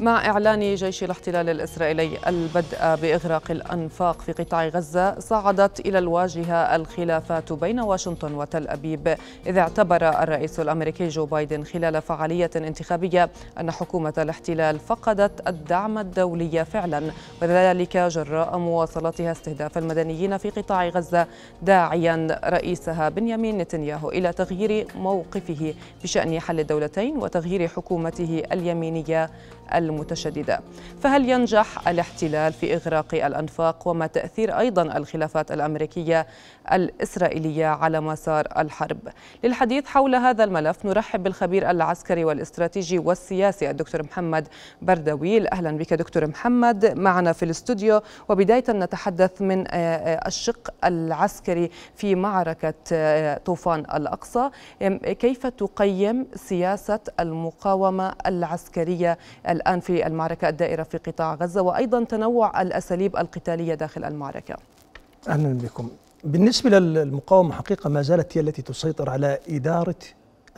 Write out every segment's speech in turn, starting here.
مع إعلان جيش الاحتلال الإسرائيلي البدء بإغراق الأنفاق في قطاع غزة صعدت إلى الواجهة الخلافات بين واشنطن وتل أبيب إذ اعتبر الرئيس الأمريكي جو بايدن خلال فعالية انتخابية أن حكومة الاحتلال فقدت الدعم الدولي فعلا وذلك جراء مواصلتها استهداف المدنيين في قطاع غزة داعيا رئيسها بنيامين نتنياهو إلى تغيير موقفه بشأن حل الدولتين وتغيير حكومته اليمينية المتشددة فهل ينجح الاحتلال في إغراق الأنفاق وما تأثير أيضا الخلافات الأمريكية الإسرائيلية على مسار الحرب للحديث حول هذا الملف نرحب بالخبير العسكري والاستراتيجي والسياسي الدكتور محمد بردويل أهلا بك دكتور محمد معنا في الاستوديو وبداية نتحدث من آه، آه، الشق العسكري في معركة آه، طوفان الأقصى كيف تقيم سياسة المقاومة العسكرية الآن في المعركة الدائرة في قطاع غزة وأيضا تنوع الأساليب القتالية داخل المعركة أهلا بكم بالنسبة للمقاومة حقيقة ما زالت هي التي تسيطر على إدارة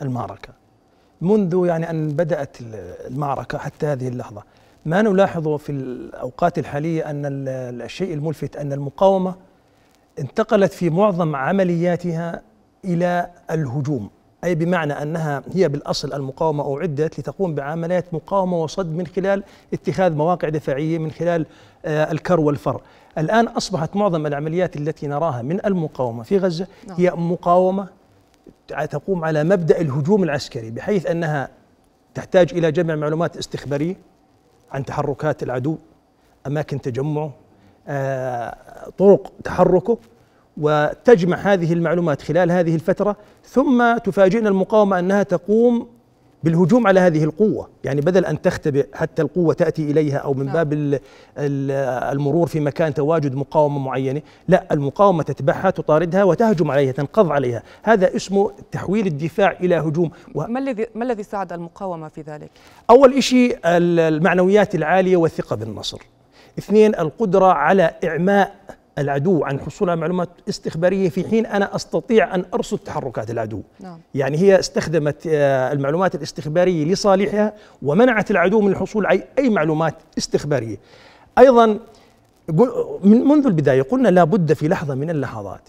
المعركة منذ يعني أن بدأت المعركة حتى هذه اللحظة ما نلاحظه في الأوقات الحالية أن الشيء الملفت أن المقاومة انتقلت في معظم عملياتها إلى الهجوم أي بمعنى أنها هي بالأصل المقاومة أعدت لتقوم بعمليات مقاومة وصد من خلال اتخاذ مواقع دفاعية من خلال آه، الكر والفر الآن أصبحت معظم العمليات التي نراها من المقاومة في غزة نعم. هي مقاومة تقوم على مبدأ الهجوم العسكري بحيث أنها تحتاج إلى جمع معلومات استخبارية عن تحركات العدو أماكن تجمعه آه، طرق تحركه وتجمع هذه المعلومات خلال هذه الفترة ثم تفاجئنا المقاومة أنها تقوم بالهجوم على هذه القوة يعني بدل أن تختبئ حتى القوة تأتي إليها أو من نعم. باب المرور في مكان تواجد مقاومة معينة لا المقاومة تتبعها تطاردها وتهجم عليها تنقض عليها هذا اسمه تحويل الدفاع إلى هجوم و... ما الذي ما الذي ساعد المقاومة في ذلك؟ أول شيء المعنويات العالية والثقة بالنصر اثنين القدرة على إعماء العدو عن الحصول على معلومات استخباريه في حين انا استطيع ان ارصد تحركات العدو. نعم. يعني هي استخدمت آه، المعلومات الاستخباريه لصالحها ومنعت العدو من الحصول على اي معلومات استخباريه. ايضا منذ البدايه قلنا لابد في لحظه من اللحظات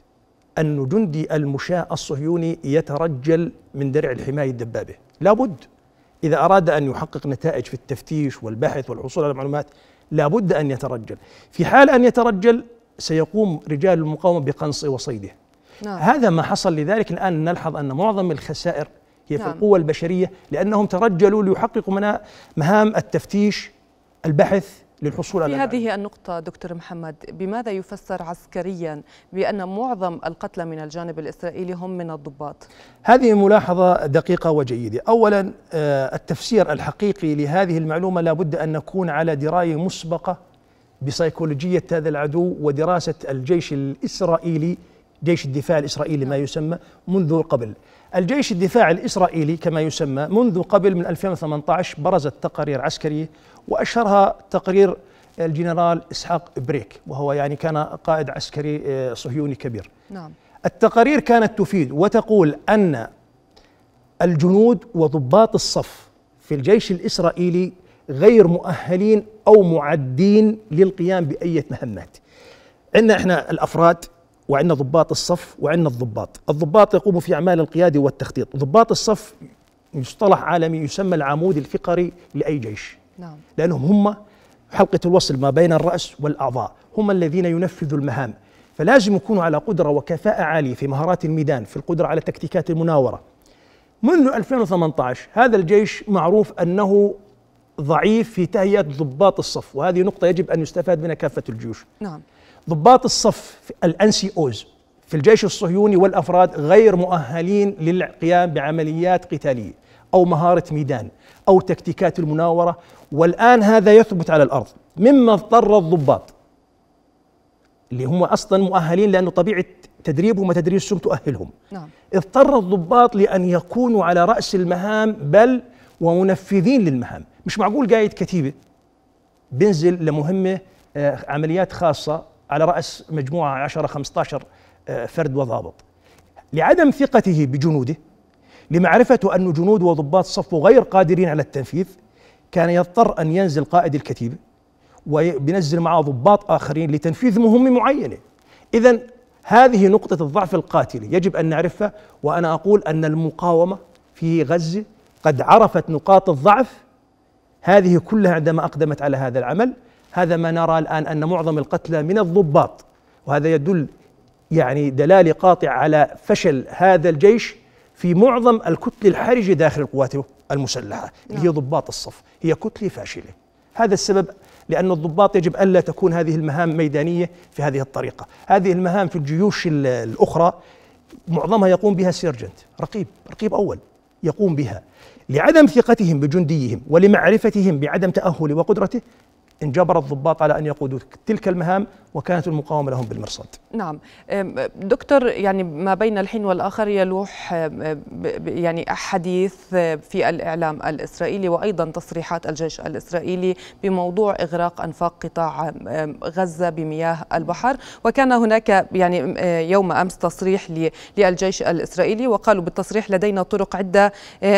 أن جندي المشاة الصهيوني يترجل من درع الحماية الدبابة لابد إذا أراد أن يحقق نتائج في التفتيش والبحث والحصول على معلومات لابد أن يترجل في حال أن يترجل سيقوم رجال المقاومة بقنص وصيده نعم. هذا ما حصل لذلك الآن نلحظ أن معظم الخسائر هي نعم. في القوة البشرية لأنهم ترجلوا ليحققوا مهام التفتيش البحث للحصول على في هذه النقطة دكتور محمد بماذا يفسر عسكريا بأن معظم القتلى من الجانب الإسرائيلي هم من الضباط؟ هذه ملاحظة دقيقة وجيدة أولا آه، التفسير الحقيقي لهذه المعلومة لابد أن نكون على دراية مسبقة بسيكولوجية هذا العدو ودراسة الجيش الإسرائيلي جيش الدفاع الإسرائيلي ما يسمى منذ قبل الجيش الدفاع الإسرائيلي كما يسمى منذ قبل من 2018 برزت تقارير عسكرية وأشهرها تقرير الجنرال إسحاق بريك وهو يعني كان قائد عسكري آه، صهيوني كبير نعم. التقارير كانت تفيد وتقول أن الجنود وضباط الصف في الجيش الإسرائيلي غير مؤهلين أو معدين للقيام بأية مهمات عندنا إحنا الأفراد وعندنا ضباط الصف وعندنا الضباط الضباط يقوموا في أعمال القيادة والتخطيط ضباط الصف مصطلح عالمي يسمى العمود الفقري لأي جيش نعم. لأنهم هم حلقة الوصل ما بين الرأس والأعضاء هم الذين ينفذوا المهام فلازم يكونوا على قدرة وكفاءة عالية في مهارات الميدان في القدرة على تكتيكات المناورة منذ 2018 هذا الجيش معروف أنه ضعيف في تهيئة ضباط الصف وهذه نقطة يجب أن يستفاد منها كافة الجيوش نعم ضباط الصف الان سي اوز في الجيش الصهيوني والافراد غير مؤهلين للقيام بعمليات قتاليه او مهاره ميدان او تكتيكات المناوره والان هذا يثبت على الارض مما اضطر الضباط اللي هم اصلا مؤهلين لانه طبيعه تدريبهم وتدريسهم تؤهلهم نعم. اضطر الضباط لان يكونوا على راس المهام بل ومنفذين للمهام مش معقول قايد كتيبة بنزل لمهمة آه، عمليات خاصة على رأس مجموعة 10 15 آه، فرد وضابط لعدم ثقته بجنوده لمعرفته أن جنود وضباط صفه غير قادرين على التنفيذ كان يضطر أن ينزل قائد الكتيبة وبينزل معه ضباط آخرين لتنفيذ مهمة معينة إذا هذه نقطة الضعف القاتلة يجب أن نعرفها وأنا أقول أن المقاومة في غزة قد عرفت نقاط الضعف هذه كلها عندما اقدمت على هذا العمل هذا ما نرى الان ان معظم القتلى من الضباط وهذا يدل يعني دلاله قاطعه على فشل هذا الجيش في معظم الكتل الحرجه داخل القوات المسلحه اللي هي نعم. ضباط الصف هي كتله فاشله هذا السبب لأن الضباط يجب ألا تكون هذه المهام ميدانية في هذه الطريقة هذه المهام في الجيوش الأخرى معظمها يقوم بها سيرجنت رقيب رقيب أول يقوم بها لعدم ثقتهم بجنديهم ولمعرفتهم بعدم تأهله وقدرته انجبر الضباط على ان يقودوا تلك المهام وكانت المقاومه لهم بالمرصد. نعم دكتور يعني ما بين الحين والاخر يلوح يعني حديث في الاعلام الاسرائيلي وايضا تصريحات الجيش الاسرائيلي بموضوع اغراق انفاق قطاع غزه بمياه البحر وكان هناك يعني يوم امس تصريح للجيش الاسرائيلي وقالوا بالتصريح لدينا طرق عده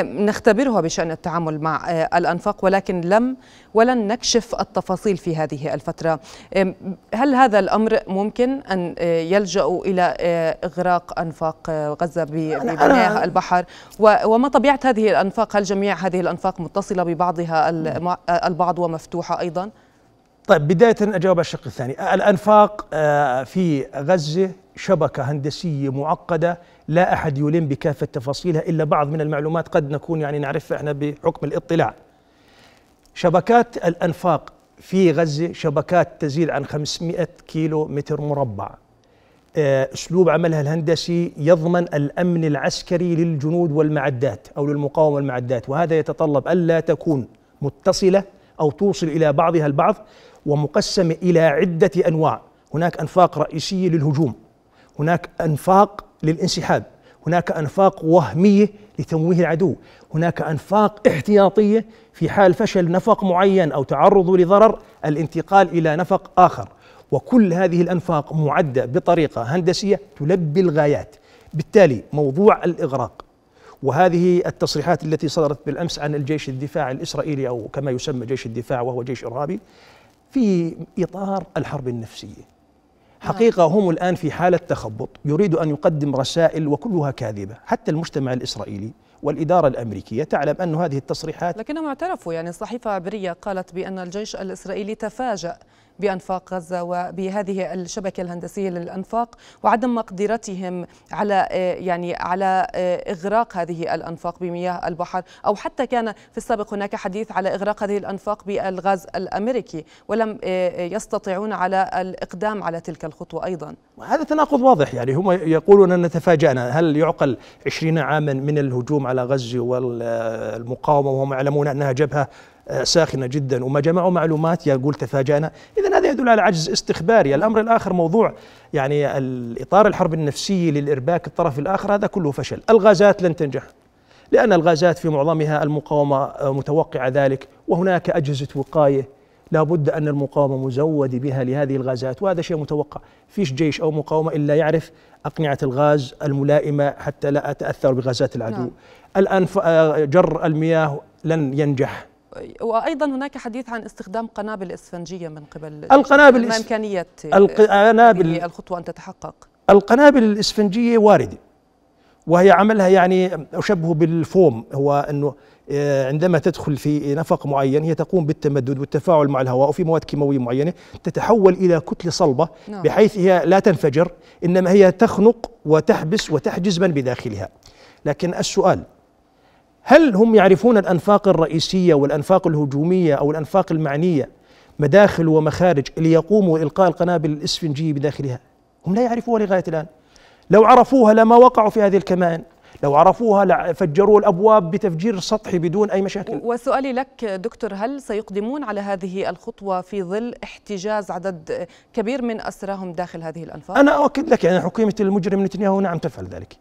نختبرها بشان التعامل مع الانفاق ولكن لم ولن نكشف التفاصيل في هذه الفترة هل هذا الأمر ممكن أن أه، يلجأوا إلى أه، إغراق أنفاق أه، غزة ببناء البحر وما طبيعة هذه الأنفاق هل جميع هذه الأنفاق متصلة ببعضها البعض ومفتوحة أيضا؟ طيب بداية أجاوب على الشق الثاني الأنفاق في غزة شبكة هندسية معقدة لا أحد يلم بكافة تفاصيلها إلا بعض من المعلومات قد نكون يعني نعرفها إحنا بحكم الاطلاع شبكات الأنفاق في غزة شبكات تزيد عن 500 كيلو متر مربع آه، أسلوب عملها الهندسي يضمن الأمن العسكري للجنود والمعدات أو للمقاومة والمعدات وهذا يتطلب ألا تكون متصلة أو توصل إلى بعضها البعض ومقسمة إلى عدة أنواع هناك أنفاق رئيسية للهجوم هناك أنفاق للانسحاب هناك أنفاق وهمية لتمويه العدو هناك أنفاق احتياطية في حال فشل نفق معين أو تعرضه لضرر الانتقال إلى نفق آخر وكل هذه الأنفاق معدة بطريقة هندسية تلبي الغايات بالتالي موضوع الإغراق وهذه التصريحات التي صدرت بالأمس عن الجيش الدفاع الإسرائيلي أو كما يسمى جيش الدفاع وهو جيش إرهابي في إطار الحرب النفسية نعم. حقيقة هم الآن في حالة تخبط يريد أن يقدم رسائل وكلها كاذبة حتى المجتمع الإسرائيلي والإدارة الأمريكية تعلم أن هذه التصريحات لكنهم اعترفوا يعني صحيفة عبرية قالت بأن الجيش الإسرائيلي تفاجأ بأنفاق غزة وبهذه الشبكة الهندسية للأنفاق وعدم مقدرتهم على آه، يعني على آه، إغراق هذه الأنفاق بمياه البحر أو حتى كان في السابق هناك حديث على إغراق هذه الأنفاق بالغاز الأمريكي ولم آه، يستطيعون على الإقدام على تلك الخطوة أيضا هذا تناقض واضح يعني هم يقولون ان تفاجأنا هل يعقل 20 عاما من الهجوم على غزة والمقاومة وهم يعلمون أنها جبهة آه، ساخنة جدا وما جمعوا معلومات يقول تفاجأنا إذا هذا يدل على عجز استخباري الأمر الآخر موضوع يعني الإطار الحرب النفسي للإرباك الطرف الآخر هذا كله فشل الغازات لن تنجح لأن الغازات في معظمها المقاومة آه، متوقعة ذلك وهناك أجهزة وقاية لابد أن المقاومة مزود بها لهذه الغازات وهذا شيء متوقع فيش جيش أو مقاومة إلا يعرف أقنعة الغاز الملائمة حتى لا أتأثر بغازات العدو نعم. الآن آه، جر المياه لن ينجح وايضا هناك حديث عن استخدام قنابل اسفنجيه من قبل القنابل ما امكانيه القنابل الخطوه ان تتحقق القنابل الاسفنجيه وارده وهي عملها يعني اشبهه بالفوم هو انه آه، عندما تدخل في نفق معين هي تقوم بالتمدد والتفاعل مع الهواء وفي مواد كيماويه معينه تتحول الى كتله صلبه نعم. بحيث هي لا تنفجر انما هي تخنق وتحبس وتحجز من بداخلها لكن السؤال هل هم يعرفون الأنفاق الرئيسية والأنفاق الهجومية أو الأنفاق المعنية مداخل ومخارج ليقوموا إلقاء القنابل الإسفنجية بداخلها هم لا يعرفوها لغاية الآن لو عرفوها لما وقعوا في هذه الكمائن لو عرفوها فجروا الابواب بتفجير سطحي بدون اي مشاكل. وسؤالي لك دكتور هل سيقدمون على هذه الخطوه في ظل احتجاز عدد كبير من اسراهم داخل هذه الانفاق؟ انا اؤكد لك يعني حكومه المجرم نتنياهو نعم تفعل ذلك.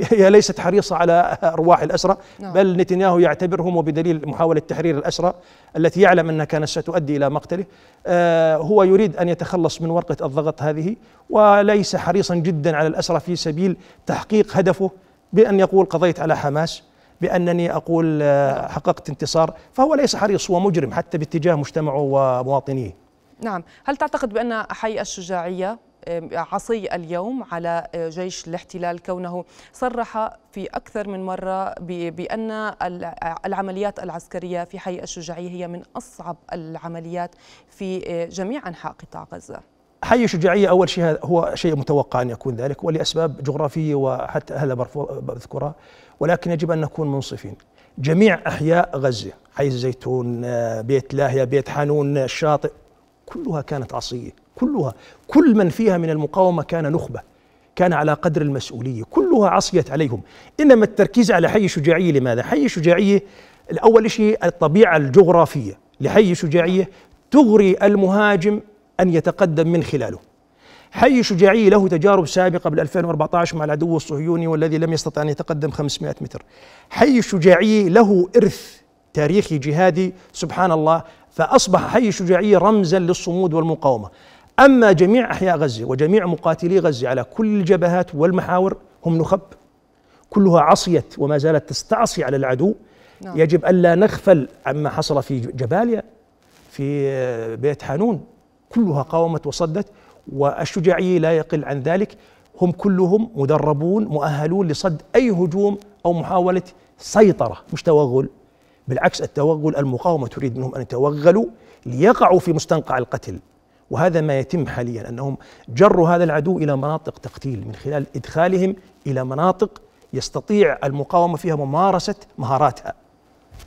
هي ليست حريصة على أرواح الأسرى نعم. بل نتنياهو يعتبرهم وبدليل محاولة تحرير الأسرى التي يعلم أنها كانت ستؤدي إلى مقتله آه، هو يريد أن يتخلص من ورقة الضغط هذه وليس حريصا جدا على الأسرى في سبيل تحقيق هدفه بأن يقول قضيت على حماس بانني اقول آه، حققت انتصار فهو ليس حريص هو مجرم حتى باتجاه مجتمعه ومواطنيه نعم هل تعتقد بان حي الشجاعيه عصي اليوم على جيش الاحتلال كونه صرح في أكثر من مرة بأن العمليات العسكرية في حي الشجاعية هي من أصعب العمليات في جميع أنحاء قطاع غزة حي الشجاعية أول شيء هو شيء متوقع أن يكون ذلك ولأسباب جغرافية وحتى هذا بذكرها ولكن يجب أن نكون منصفين جميع أحياء غزة حي الزيتون آه، بيت لاهيا بيت حانون الشاطئ كلها كانت عصية كلها كل من فيها من المقاومة كان نخبة كان على قدر المسؤولية كلها عصيت عليهم إنما التركيز على حي شجاعية لماذا؟ حي شجاعية الأول شيء الطبيعة الجغرافية لحي شجاعية تغري المهاجم أن يتقدم من خلاله حي شجاعية له تجارب سابقة بال 2014 مع العدو الصهيوني والذي لم يستطع أن يتقدم 500 متر حي شجاعية له إرث تاريخي جهادي سبحان الله فأصبح حي شجاعية رمزا للصمود والمقاومة أما جميع أحياء غزة وجميع مقاتلي غزة على كل الجبهات والمحاور هم نخب كلها عصيت وما زالت تستعصي على العدو نعم. يجب ألا نغفل عما حصل في جباليا في بيت حانون كلها قاومت وصدت والشجاعية لا يقل عن ذلك هم كلهم مدربون مؤهلون لصد أي هجوم أو محاولة سيطرة مش توغل بالعكس التوغل المقاومة تريد منهم أن يتوغلوا ليقعوا في مستنقع القتل وهذا ما يتم حاليا انهم جروا هذا العدو الى مناطق تقتيل من خلال ادخالهم الى مناطق يستطيع المقاومه فيها ممارسه مهاراتها.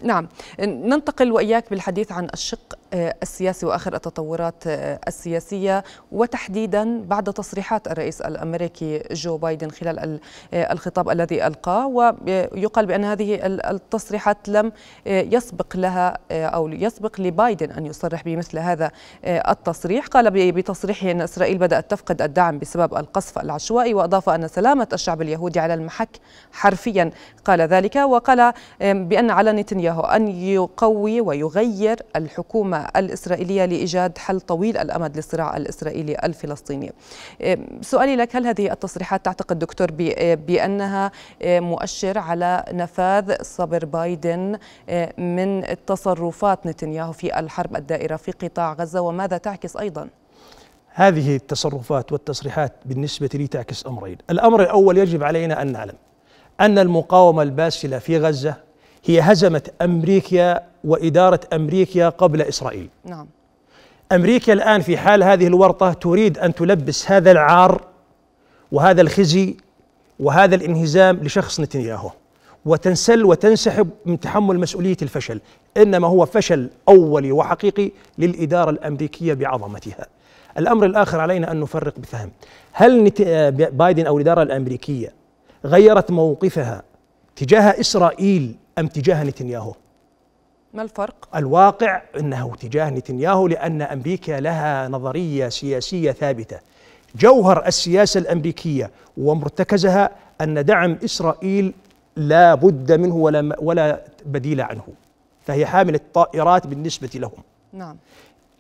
نعم، ننتقل واياك بالحديث عن الشق آه، السياسي واخر التطورات آه، السياسيه وتحديدا بعد تصريحات الرئيس الامريكي جو بايدن خلال آه، الخطاب الذي القاه ويقال بان هذه التصريحات لم يسبق لها او يسبق لبايدن ان يصرح بمثل هذا التصريح قال بتصريحه ان اسرائيل بدات تفقد الدعم بسبب القصف العشوائي واضاف ان سلامه الشعب اليهودي على المحك حرفيا قال ذلك وقال بان على نتنياهو ان يقوي ويغير الحكومه الإسرائيلية لإيجاد حل طويل الأمد للصراع الإسرائيلي الفلسطيني إيه، سؤالي لك هل هذه التصريحات تعتقد دكتور إيه، بأنها إيه، مؤشر على نفاذ صبر بايدن من تصرفات نتنياهو في الحرب الدائرة في قطاع غزة وماذا تعكس أيضاً؟ هذه التصرفات والتصريحات بالنسبة لي تعكس أمرين الأمر الأول يجب علينا أن نعلم أن المقاومة الباسلة في غزة هي هزمت أمريكا وإدارة أمريكا قبل إسرائيل نعم أمريكا الآن في حال هذه الورطة تريد أن تلبس هذا العار وهذا الخزي وهذا الانهزام لشخص نتنياهو وتنسل وتنسحب من تحمل مسؤولية الفشل إنما هو فشل أولي وحقيقي للإدارة الأمريكية بعظمتها الأمر الآخر علينا أن نفرق بفهم هل بايدن أو الإدارة الأمريكية غيرت موقفها تجاه إسرائيل أم تجاه نتنياهو ما الفرق؟ الواقع انه تجاه نتنياهو لان امريكا لها نظريه سياسيه ثابته. جوهر السياسه الامريكيه ومرتكزها ان دعم اسرائيل لا بد منه ولا ولا بديل عنه. فهي حامله الطائرات بالنسبه لهم. نعم.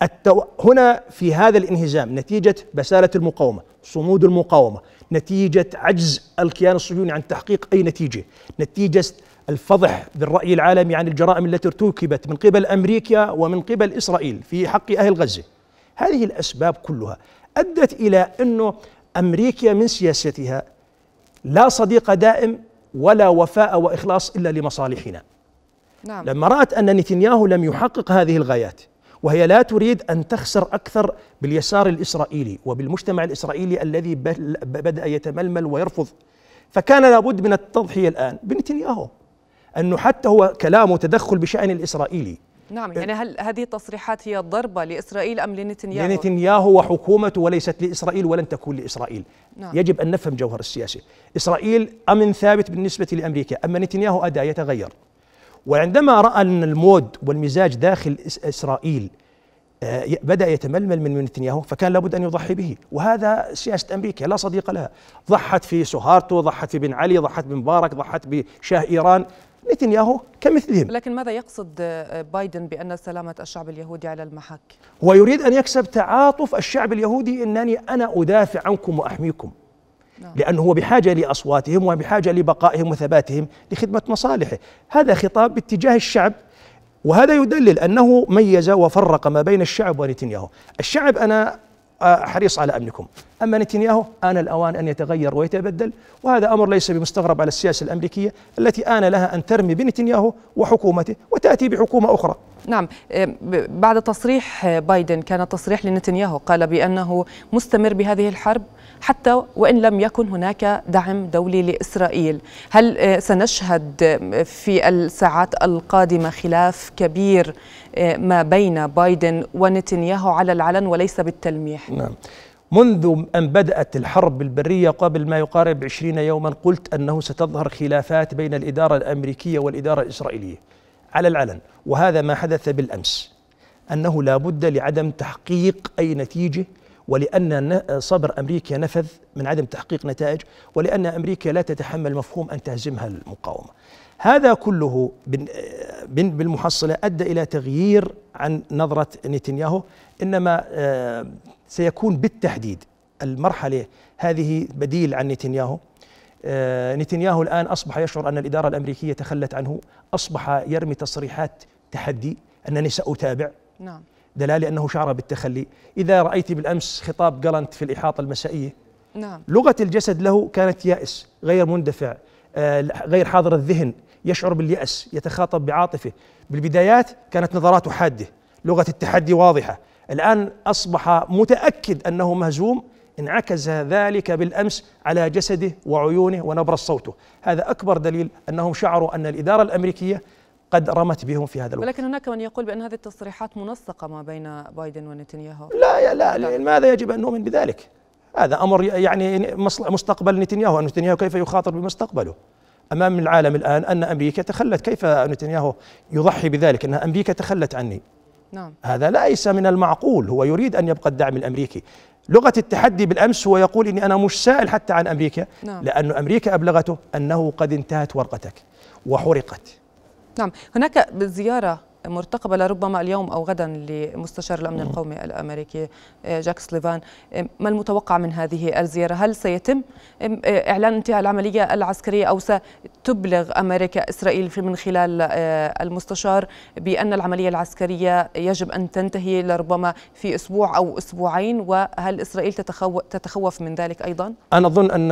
التو... هنا في هذا الانهزام نتيجه بساله المقاومه، صمود المقاومه، نتيجة عجز الكيان الصهيوني عن تحقيق أي نتيجة نتيجة الفضح بالرأي العالمي عن الجرائم التي ارتكبت من قبل أمريكا ومن قبل إسرائيل في حق أهل غزة هذه الأسباب كلها أدت إلى أنه أمريكا من سياستها لا صديق دائم ولا وفاء وإخلاص إلا لمصالحنا نعم. لما رأت أن نتنياهو لم يحقق هذه الغايات وهي لا تريد أن تخسر أكثر باليسار الإسرائيلي وبالمجتمع الإسرائيلي الذي بدأ يتململ ويرفض فكان لابد من التضحية الآن بنتنياهو أنه حتى هو كلامه تدخل بشأن الإسرائيلي نعم يعني هل هذه التصريحات هي ضربة لإسرائيل أم لنتنياهو؟ لنتنياهو وحكومته وليست لإسرائيل ولن تكون لإسرائيل نعم. يجب أن نفهم جوهر السياسة إسرائيل أمن ثابت بالنسبة لأمريكا أما نتنياهو أداة يتغير وعندما رأى أن المود والمزاج داخل إسرائيل آه، بدأ يتململ من نتنياهو فكان لابد أن يضحي به وهذا سياسة أمريكا لا صديق لها ضحت في سهارتو ضحت في بن علي ضحت بمبارك ضحت بشاه إيران نتنياهو كمثلهم لكن ماذا يقصد آه، بايدن بأن سلامة الشعب اليهودي على المحك؟ هو يريد أن يكسب تعاطف الشعب اليهودي أنني أنا أدافع عنكم وأحميكم نعم. لأنه هو بحاجة لأصواتهم وبحاجة لبقائهم وثباتهم لخدمة مصالحه هذا خطاب باتجاه الشعب وهذا يدلل أنه ميز وفرق ما بين الشعب ونتنياهو الشعب أنا آه، حريص على أمنكم أما نتنياهو آن الأوان أن يتغير ويتبدل وهذا أمر ليس بمستغرب على السياسة الأمريكية التي آن لها أن ترمي بنتنياهو وحكومته وتأتي بحكومة أخرى نعم آه، بعد تصريح بايدن كان تصريح لنتنياهو قال بأنه مستمر بهذه الحرب حتى وإن لم يكن هناك دعم دولي لإسرائيل هل آه، سنشهد في الساعات القادمة خلاف كبير ما بين بايدن ونتنياهو على العلن وليس بالتلميح نعم منذ أن بدأت الحرب البرية قبل ما يقارب عشرين يوما قلت أنه ستظهر خلافات بين الإدارة الأمريكية والإدارة الإسرائيلية على العلن وهذا ما حدث بالأمس أنه لا بد لعدم تحقيق أي نتيجة ولأن صبر أمريكا نفذ من عدم تحقيق نتائج ولأن أمريكا لا تتحمل مفهوم أن تهزمها المقاومة هذا كله بالمحصلة أدى إلى تغيير عن نظرة نتنياهو إنما آه، سيكون بالتحديد المرحلة هذه بديل عن نتنياهو آه، نتنياهو الآن أصبح يشعر أن الإدارة الأمريكية تخلت عنه أصبح يرمي تصريحات تحدي أنني سأتابع نعم دلالة أنه شعر بالتخلي إذا رأيت بالأمس خطاب جالنت في الإحاطة المسائية نعم لغة الجسد له كانت يائس غير مندفع آه، غير حاضر الذهن يشعر باليأس يتخاطب بعاطفه بالبدايات كانت نظراته حادة لغة التحدي واضحة الآن أصبح متأكد أنه مهزوم انعكس ذلك بالامس على جسده وعيونه ونبره صوته، هذا اكبر دليل انهم شعروا ان الاداره الامريكيه قد رمت بهم في هذا الوقت ولكن هناك من يقول بان هذه التصريحات منسقه ما بين بايدن ونتنياهو لا لا لماذا يجب ان نؤمن بذلك؟ هذا امر يعني مستقبل نتنياهو، ان نتنياهو كيف يخاطر بمستقبله؟ امام العالم الان ان امريكا تخلت كيف نتنياهو يضحي بذلك ان امريكا تخلت عني نعم. هذا ليس من المعقول هو يريد أن يبقى الدعم الأمريكي لغة التحدي بالأمس هو يقول إني أنا مش سائل حتى عن أمريكا نعم. لأن أمريكا أبلغته أنه قد انتهت ورقتك وحرقت نعم هناك زيارة مرتقبة لربما اليوم أو غدا لمستشار الأمن القومي الأمريكي آه، جاك سليفان آه، ما المتوقع من هذه الزيارة هل سيتم آه، إعلان انتهاء العملية العسكرية أو ستبلغ أمريكا إسرائيل من خلال المستشار بأن العملية العسكرية يجب أن تنتهي لربما في أسبوع أو أسبوعين وهل إسرائيل تتخوف من ذلك أيضا؟ أنا أظن أن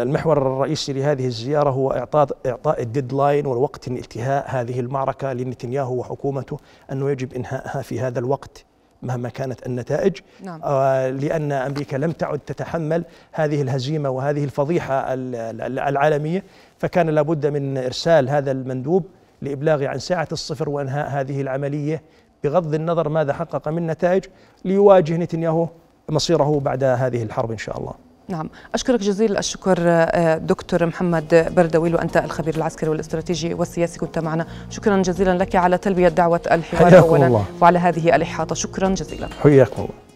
المحور الرئيسي لهذه الزيارة هو إعطاء إعطاء الديدلاين والوقت انتهاء هذه المعركة لنتنياهو وحكومته حكومته أنه يجب إنهائها في هذا الوقت مهما كانت النتائج نعم. آه لأن أمريكا لم تعد تتحمل هذه الهزيمة وهذه الفضيحة العالمية فكان لابد من إرسال هذا المندوب لإبلاغ عن ساعة الصفر وإنهاء هذه العملية بغض النظر ماذا حقق من نتائج ليواجه نتنياهو مصيره بعد هذه الحرب إن شاء الله نعم أشكرك جزيل الشكر آه، دكتور محمد بردويل وأنت الخبير العسكري والاستراتيجي والسياسي كنت معنا شكرا جزيلا لك على تلبية دعوة الحوار أولا الله. وعلى هذه الإحاطة شكرا جزيلا حياكم الله